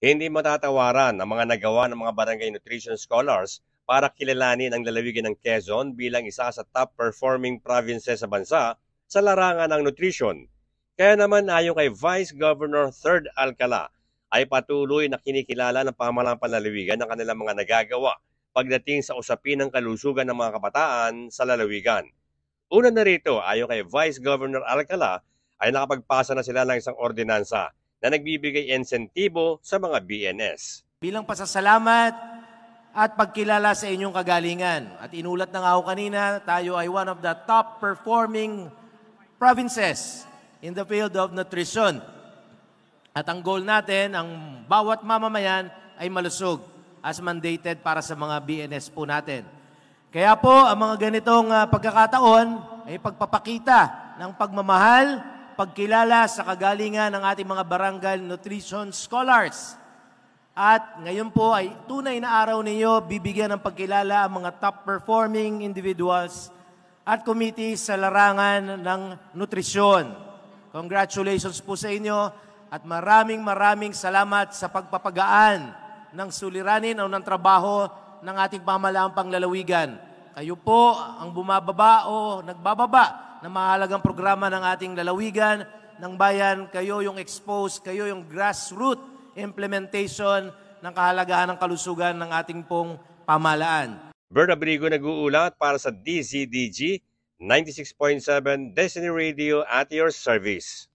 Hindi matatawaran ang mga nagawa ng mga barangay nutrition scholars para kilalanin ang lalawigan ng Quezon bilang isa sa top performing provinces sa bansa sa larangan ng nutrition. Kaya naman ayon kay Vice Governor Third Alcala ay patuloy na kinikilala ng pamahalang panlalawigan ang kanilang mga nagagawa pagdating sa usapin ng kalusugan ng mga kabataan sa lalawigan. Una na rito, ayon kay Vice Governor Alcala, ay nakapagpasa na sila ng isang ordinansa na nagbibigay insentibo sa mga BNS. Bilang pasasalamat at pagkilala sa inyong kagalingan. At inulat na nga ako kanina, tayo ay one of the top performing provinces in the field of nutrition. At ang goal natin, ang bawat mamamayan ay malusog as mandated para sa mga BNS po natin. Kaya po, ang mga ganitong ah, pagkakataon ay pagpapakita ng pagmamahal pagkilala sa kagalingan ng ating mga barangay nutrition scholars. At ngayon po ay tunay na araw ninyo, bibigyan ng pagkilala ang mga top performing individuals at committee sa larangan ng nutrisyon. Congratulations po sa inyo at maraming maraming salamat sa pagpapagaan ng suliranin o ng trabaho ng ating pamalaang panglalawigan. Kayo po ang bumababa o nagbababa na mahalagang programa ng ating lalawigan ng bayan. Kayo yung expose, kayo yung grassroots implementation ng kahalagahan ng kalusugan ng ating pong pamalaan. Bert Abrigo nag-uulat para sa DZDG 96.7 Destiny Radio at your service.